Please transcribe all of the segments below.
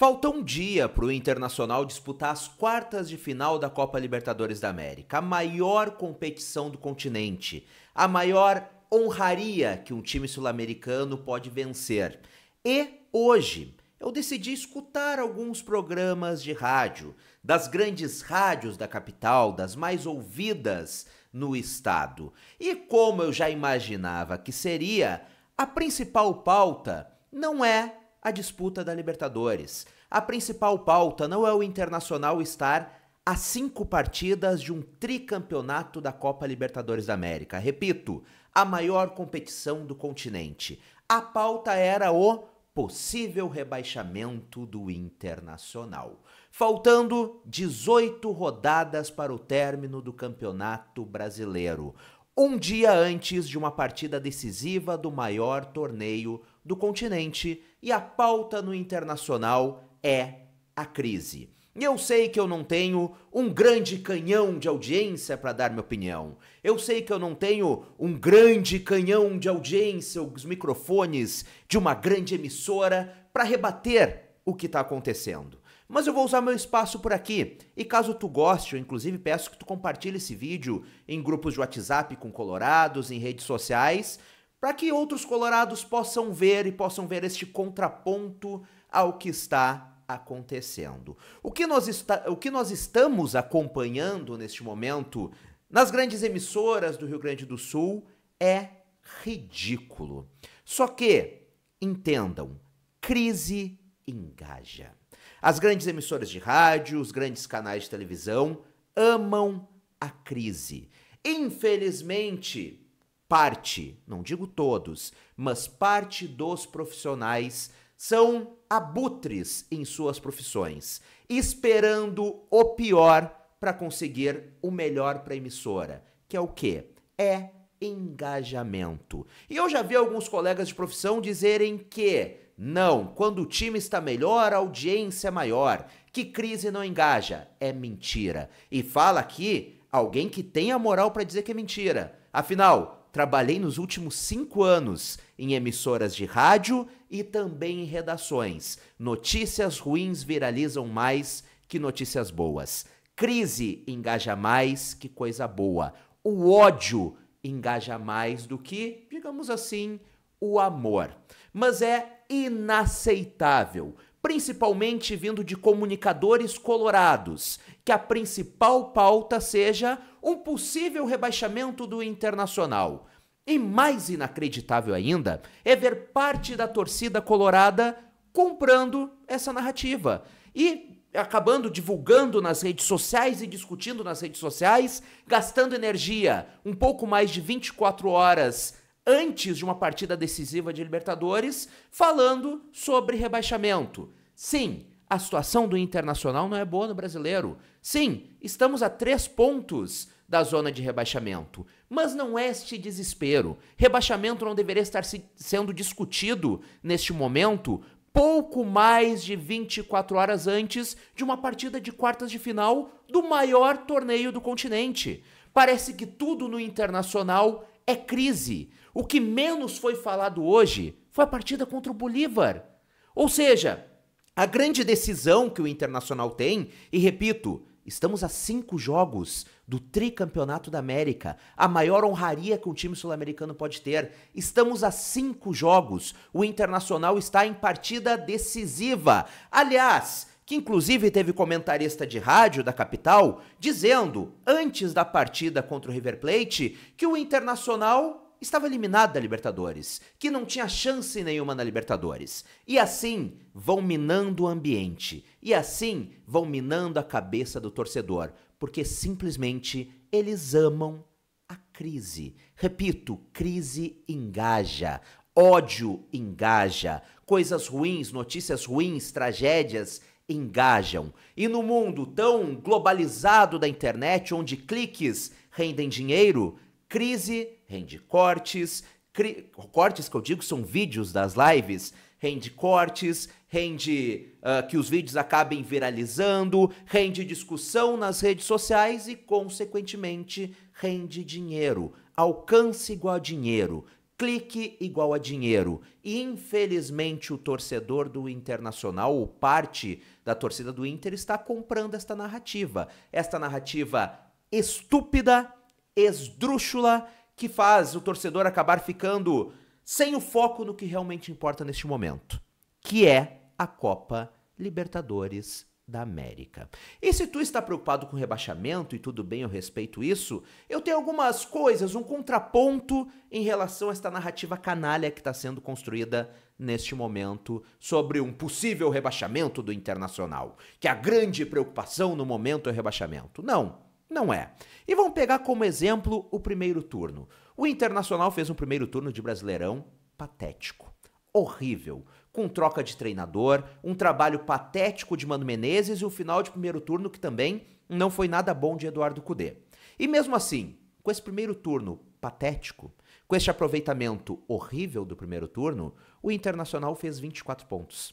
Falta um dia para o Internacional disputar as quartas de final da Copa Libertadores da América, a maior competição do continente, a maior honraria que um time sul-americano pode vencer. E hoje eu decidi escutar alguns programas de rádio, das grandes rádios da capital, das mais ouvidas no estado. E como eu já imaginava que seria, a principal pauta não é a disputa da Libertadores. A principal pauta não é o Internacional estar a cinco partidas de um tricampeonato da Copa Libertadores da América. Repito, a maior competição do continente. A pauta era o possível rebaixamento do Internacional. Faltando 18 rodadas para o término do Campeonato Brasileiro. Um dia antes de uma partida decisiva do maior torneio do continente, e a pauta no internacional é a crise. Eu sei que eu não tenho um grande canhão de audiência para dar minha opinião. Eu sei que eu não tenho um grande canhão de audiência, os microfones de uma grande emissora para rebater o que está acontecendo. Mas eu vou usar meu espaço por aqui. E caso tu goste, eu inclusive peço que tu compartilhe esse vídeo em grupos de WhatsApp com colorados, em redes sociais, para que outros colorados possam ver e possam ver este contraponto ao que está acontecendo. O que nós, o que nós estamos acompanhando neste momento nas grandes emissoras do Rio Grande do Sul é ridículo. Só que, entendam, crise engaja. As grandes emissoras de rádio, os grandes canais de televisão amam a crise. Infelizmente, parte, não digo todos, mas parte dos profissionais são abutres em suas profissões, esperando o pior para conseguir o melhor para a emissora, que é o quê? É engajamento. E eu já vi alguns colegas de profissão dizerem que não, quando o time está melhor, a audiência é maior, que crise não engaja. É mentira. E fala aqui alguém que tem a moral para dizer que é mentira. Afinal, trabalhei nos últimos cinco anos em emissoras de rádio e também em redações. Notícias ruins viralizam mais que notícias boas. Crise engaja mais que coisa boa. O ódio engaja mais do que, digamos assim, o amor. Mas é inaceitável principalmente vindo de comunicadores colorados, que a principal pauta seja um possível rebaixamento do Internacional. E mais inacreditável ainda é ver parte da torcida colorada comprando essa narrativa e acabando divulgando nas redes sociais e discutindo nas redes sociais, gastando energia um pouco mais de 24 horas antes de uma partida decisiva de Libertadores, falando sobre rebaixamento. Sim, a situação do Internacional não é boa no brasileiro. Sim, estamos a três pontos da zona de rebaixamento. Mas não é este desespero. Rebaixamento não deveria estar se sendo discutido neste momento, pouco mais de 24 horas antes de uma partida de quartas de final do maior torneio do continente. Parece que tudo no internacional é crise. O que menos foi falado hoje foi a partida contra o Bolívar. Ou seja, a grande decisão que o Internacional tem, e repito, estamos a cinco jogos do tricampeonato da América, a maior honraria que um time sul-americano pode ter. Estamos a cinco jogos. O Internacional está em partida decisiva. Aliás, que inclusive teve comentarista de rádio da capital dizendo, antes da partida contra o River Plate, que o Internacional estava eliminado da Libertadores, que não tinha chance nenhuma na Libertadores. E assim vão minando o ambiente, e assim vão minando a cabeça do torcedor, porque simplesmente eles amam a crise. Repito, crise engaja, ódio engaja, coisas ruins, notícias ruins, tragédias engajam. E no mundo tão globalizado da internet, onde cliques rendem dinheiro, crise rende cortes, cri... cortes que eu digo são vídeos das lives, rende cortes, rende uh, que os vídeos acabem viralizando, rende discussão nas redes sociais e, consequentemente, rende dinheiro. Alcance igual a dinheiro, clique igual a dinheiro. E, infelizmente, o torcedor do Internacional, ou parte da torcida do Inter, está comprando esta narrativa. Esta narrativa estúpida, esdrúxula que faz o torcedor acabar ficando sem o foco no que realmente importa neste momento, que é a Copa Libertadores da América. E se tu está preocupado com rebaixamento, e tudo bem, eu respeito isso, eu tenho algumas coisas, um contraponto em relação a esta narrativa canalha que está sendo construída neste momento sobre um possível rebaixamento do Internacional, que a grande preocupação no momento é o rebaixamento. Não. Não é. E vamos pegar como exemplo o primeiro turno. O Internacional fez um primeiro turno de Brasileirão patético, horrível, com troca de treinador, um trabalho patético de Mano Menezes e o final de primeiro turno que também não foi nada bom de Eduardo Cudê. E mesmo assim, com esse primeiro turno patético, com este aproveitamento horrível do primeiro turno, o Internacional fez 24 pontos.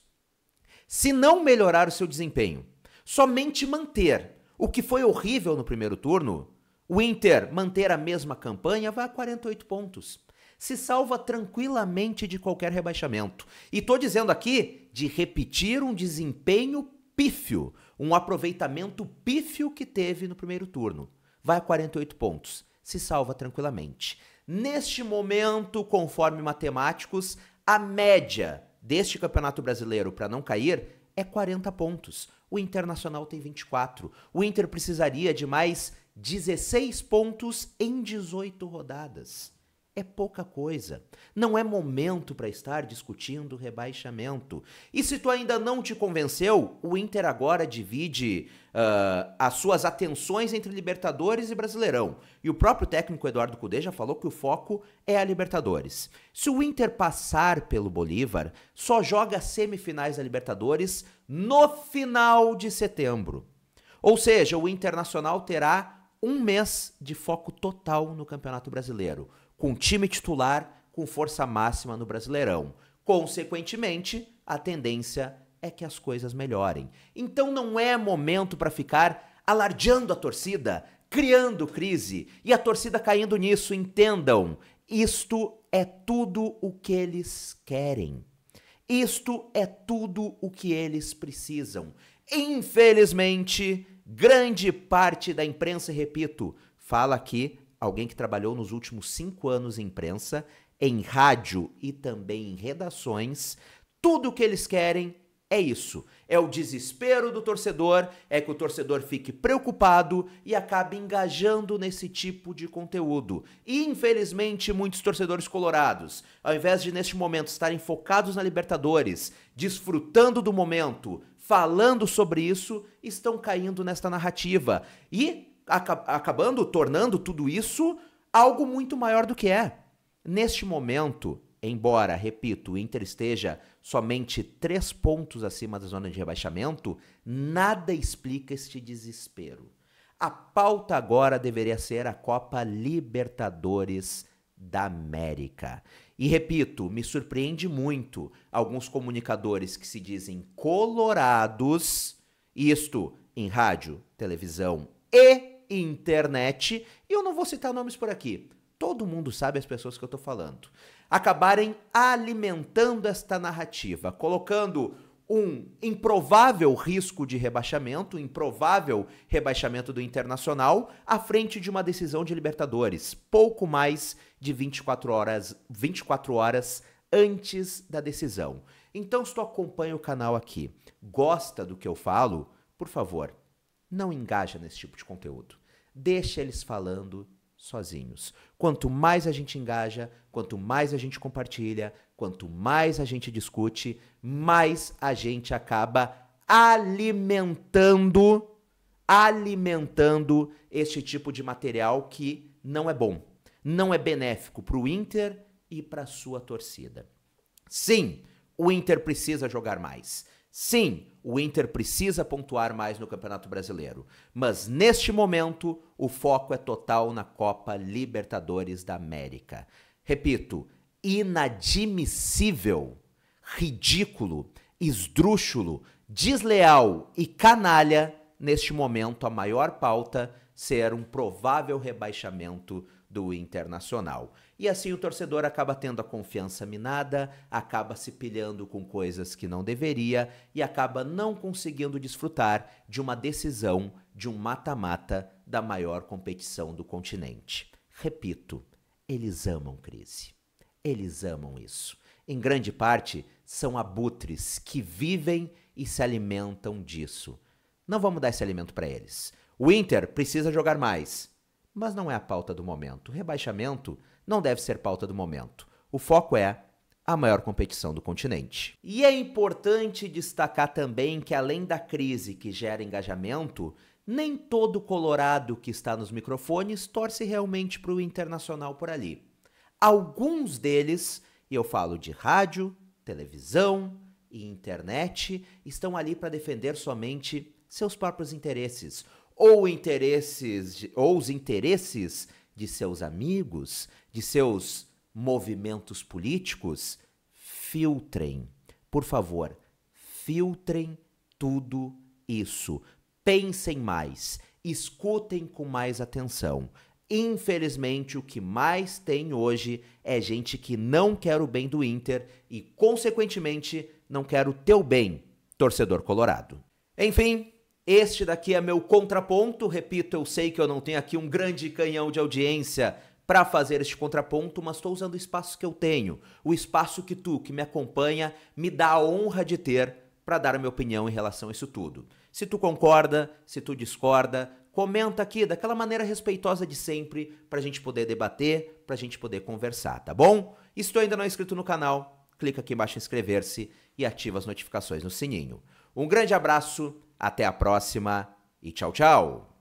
Se não melhorar o seu desempenho, somente manter o que foi horrível no primeiro turno, o Inter manter a mesma campanha vai a 48 pontos. Se salva tranquilamente de qualquer rebaixamento. E tô dizendo aqui de repetir um desempenho pífio, um aproveitamento pífio que teve no primeiro turno. Vai a 48 pontos. Se salva tranquilamente. Neste momento, conforme matemáticos, a média deste Campeonato Brasileiro para não cair é 40 pontos. O Internacional tem 24. O Inter precisaria de mais 16 pontos em 18 rodadas é pouca coisa. Não é momento para estar discutindo rebaixamento. E se tu ainda não te convenceu, o Inter agora divide uh, as suas atenções entre Libertadores e Brasileirão. E o próprio técnico Eduardo Cudê já falou que o foco é a Libertadores. Se o Inter passar pelo Bolívar, só joga semifinais da Libertadores no final de setembro. Ou seja, o Internacional terá um mês de foco total no Campeonato Brasileiro com time titular, com força máxima no Brasileirão. Consequentemente, a tendência é que as coisas melhorem. Então não é momento para ficar alardeando a torcida, criando crise e a torcida caindo nisso, entendam. Isto é tudo o que eles querem. Isto é tudo o que eles precisam. Infelizmente, grande parte da imprensa, repito, fala aqui alguém que trabalhou nos últimos cinco anos em imprensa, em rádio e também em redações. Tudo o que eles querem é isso. É o desespero do torcedor, é que o torcedor fique preocupado e acabe engajando nesse tipo de conteúdo. E infelizmente, muitos torcedores colorados, ao invés de neste momento estarem focados na Libertadores, desfrutando do momento, falando sobre isso, estão caindo nesta narrativa. E acabando tornando tudo isso algo muito maior do que é. Neste momento, embora, repito, o Inter esteja somente três pontos acima da zona de rebaixamento, nada explica este desespero. A pauta agora deveria ser a Copa Libertadores da América. E repito, me surpreende muito alguns comunicadores que se dizem colorados, isto em rádio, televisão e internet, e eu não vou citar nomes por aqui, todo mundo sabe as pessoas que eu estou falando, acabarem alimentando esta narrativa, colocando um improvável risco de rebaixamento, improvável rebaixamento do Internacional, à frente de uma decisão de Libertadores, pouco mais de 24 horas, 24 horas antes da decisão. Então, se tu acompanha o canal aqui, gosta do que eu falo, por favor, não engaja nesse tipo de conteúdo. Deixa eles falando sozinhos. Quanto mais a gente engaja, quanto mais a gente compartilha, quanto mais a gente discute, mais a gente acaba alimentando alimentando este tipo de material que não é bom, não é benéfico para o Inter e para sua torcida. Sim, o Inter precisa jogar mais. Sim, o Inter precisa pontuar mais no Campeonato Brasileiro. Mas neste momento, o foco é total na Copa Libertadores da América. Repito, inadmissível, ridículo, esdrúxulo, desleal e canalha, neste momento, a maior pauta ser um provável rebaixamento do Internacional. E assim o torcedor acaba tendo a confiança minada, acaba se pilhando com coisas que não deveria e acaba não conseguindo desfrutar de uma decisão de um mata-mata da maior competição do continente. Repito, eles amam crise. Eles amam isso. Em grande parte, são abutres que vivem e se alimentam disso. Não vamos dar esse alimento para eles. O Inter precisa jogar mais, mas não é a pauta do momento. O rebaixamento não deve ser pauta do momento. O foco é a maior competição do continente. E é importante destacar também que, além da crise que gera engajamento, nem todo colorado que está nos microfones torce realmente para o internacional por ali. Alguns deles, e eu falo de rádio, televisão e internet, estão ali para defender somente seus próprios interesses ou interesses ou os interesses de seus amigos, de seus movimentos políticos, filtrem. Por favor, filtrem tudo isso. Pensem mais, escutem com mais atenção. Infelizmente, o que mais tem hoje é gente que não quer o bem do Inter e, consequentemente, não quer o teu bem, torcedor colorado. Enfim, este daqui é meu contraponto. Repito, eu sei que eu não tenho aqui um grande canhão de audiência para fazer este contraponto, mas estou usando o espaço que eu tenho, o espaço que tu, que me acompanha, me dá a honra de ter para dar a minha opinião em relação a isso tudo. Se tu concorda, se tu discorda, comenta aqui daquela maneira respeitosa de sempre para a gente poder debater, para a gente poder conversar, tá bom? E se tu ainda não é inscrito no canal, clica aqui embaixo em inscrever-se e ativa as notificações no sininho. Um grande abraço até a próxima e tchau, tchau!